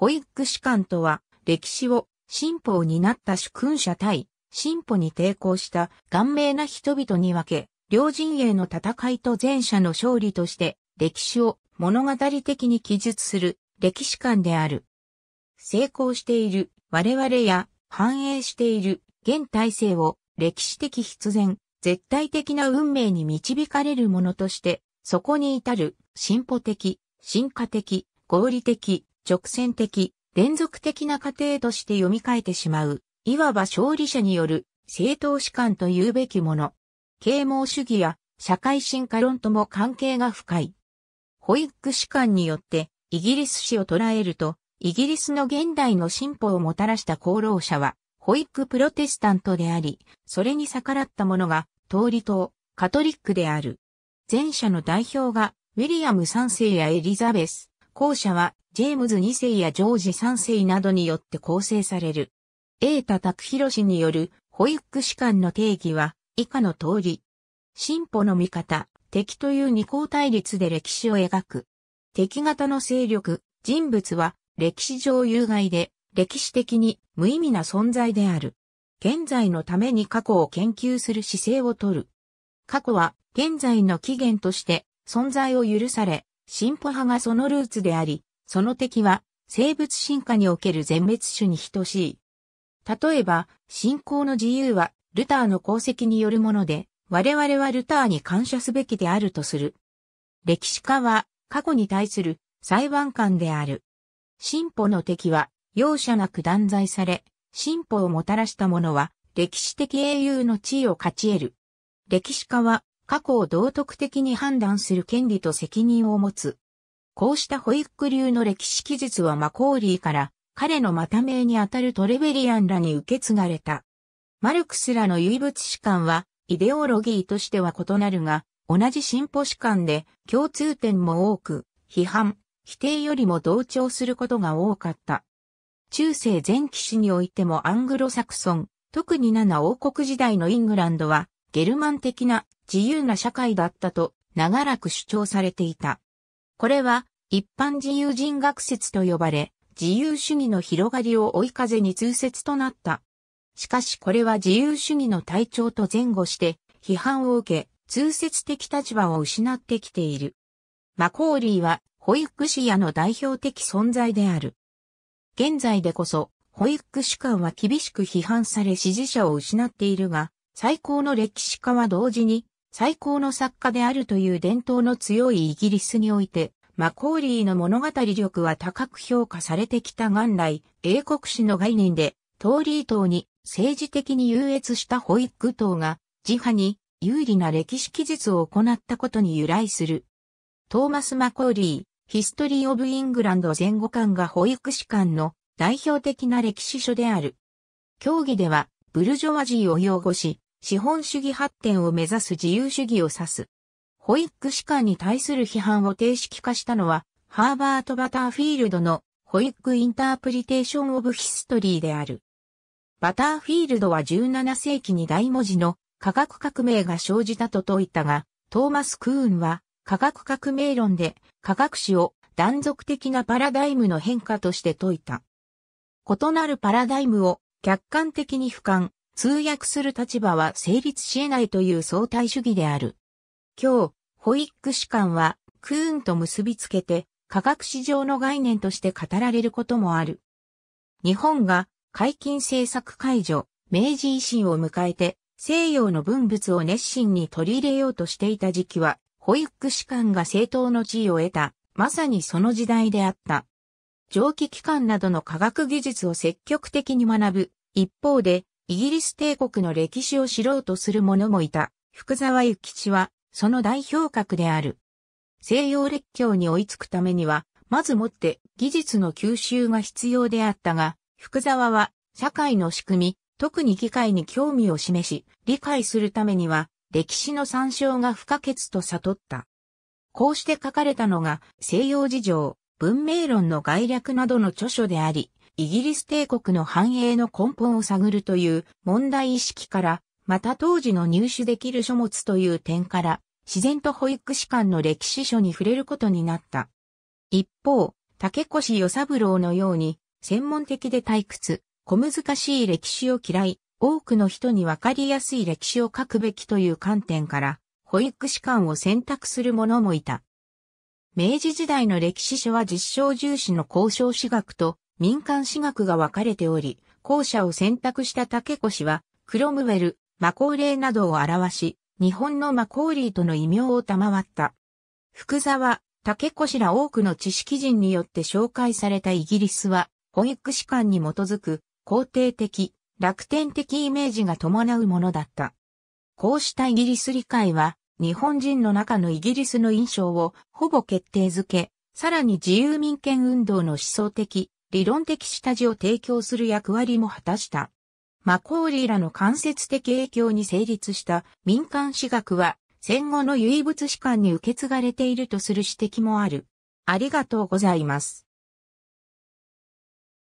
保育士官とは、歴史を進歩を担った主君者対、進歩に抵抗した顔面な人々に分け、両陣営の戦いと前者の勝利として、歴史を物語的に記述する歴史観である。成功している我々や繁栄している現体制を歴史的必然、絶対的な運命に導かれるものとして、そこに至る進歩的、進化的、合理的、直線的、連続的な過程として読み替えてしまう、いわば勝利者による正当士官と言うべきもの。啓蒙主義や社会進化論とも関係が深い。保育士官によってイギリス史を捉えると、イギリスの現代の進歩をもたらした功労者は、保育プロテスタントであり、それに逆らった者が、通り党、カトリックである。前者の代表が、ウィリアム3世やエリザベス、後者は、ジェームズ2世やジョージ3世などによって構成される。瑛太拓宏氏による保育士官の定義は以下の通り。進歩の見方、敵という二項対立で歴史を描く。敵型の勢力、人物は歴史上有害で歴史的に無意味な存在である。現在のために過去を研究する姿勢をとる。過去は現在の起源として存在を許され、進歩派がそのルーツであり、その敵は生物進化における全滅種に等しい。例えば、信仰の自由はルターの功績によるもので、我々はルターに感謝すべきであるとする。歴史家は過去に対する裁判官である。進歩の敵は容赦なく断罪され、進歩をもたらした者は歴史的英雄の地位を勝ち得る。歴史家は過去を道徳的に判断する権利と責任を持つ。こうしたホイック流の歴史記述はマコーリーから彼のまた名にあたるトレベリアンらに受け継がれた。マルクスらの唯物史観はイデオロギーとしては異なるが、同じ進歩史観で共通点も多く、批判、否定よりも同調することが多かった。中世前期史においてもアングロサクソン、特に7王国時代のイングランドは、ゲルマン的な自由な社会だったと長らく主張されていた。これは一般自由人学説と呼ばれ、自由主義の広がりを追い風に通説となった。しかしこれは自由主義の体調と前後して批判を受け、通説的立場を失ってきている。マコーリーは保育士屋の代表的存在である。現在でこそ、保育士官は厳しく批判され支持者を失っているが、最高の歴史家は同時に最高の作家であるという伝統の強いイギリスにおいて、マコーリーの物語力は高く評価されてきた元来、英国史の概念で、トーリー党に政治的に優越したホイッグ党が、自派に有利な歴史記述を行ったことに由来する。トーマス・マコーリー、ヒストリー・オブ・イングランド前後間が保育士官の代表的な歴史書である。競技では、ブルジョワジーを擁護し、資本主義発展を目指す自由主義を指す。ホイック士官に対する批判を定式化したのは、ハーバート・バターフィールドのホイック・インタープリテーション・オブ・ヒストリーである。バターフィールドは17世紀に大文字の科学革命が生じたと説いたが、トーマス・クーンは科学革命論で科学史を断続的なパラダイムの変化として説いた。異なるパラダイムを客観的に俯瞰、通訳する立場は成立し得ないという相対主義である。今日、保育士官は、クーンと結びつけて、科学史上の概念として語られることもある。日本が、解禁政策解除、明治維新を迎えて、西洋の文物を熱心に取り入れようとしていた時期は、保育士官が正当の地位を得た、まさにその時代であった。蒸気機関などの科学技術を積極的に学ぶ、一方で、イギリス帝国の歴史を知ろうとする者もいた、福沢諭吉は、その代表格である。西洋列強に追いつくためには、まずもって技術の吸収が必要であったが、福沢は社会の仕組み、特に議会に興味を示し、理解するためには歴史の参照が不可欠と悟った。こうして書かれたのが西洋事情、文明論の概略などの著書であり、イギリス帝国の繁栄の根本を探るという問題意識から、また当時の入手できる書物という点から、自然と保育士官の歴史書に触れることになった。一方、竹越与三郎のように、専門的で退屈、小難しい歴史を嫌い、多くの人にわかりやすい歴史を書くべきという観点から、保育士官を選択する者もいた。明治時代の歴史書は実証重視の交渉史学と民間私学が分かれており、後者を選択した竹越は、クロムウェル、マコーレーなどを表し、日本のマコーリーとの異名を賜った。福沢、竹越ら多くの知識人によって紹介されたイギリスは、保育士官に基づく、肯定的、楽天的イメージが伴うものだった。こうしたイギリス理解は、日本人の中のイギリスの印象をほぼ決定づけ、さらに自由民権運動の思想的、理論的下地を提供する役割も果たした。マコーリーらの間接的影響に成立した民間史学は戦後の唯物史観に受け継がれているとする指摘もある。ありがとうございます。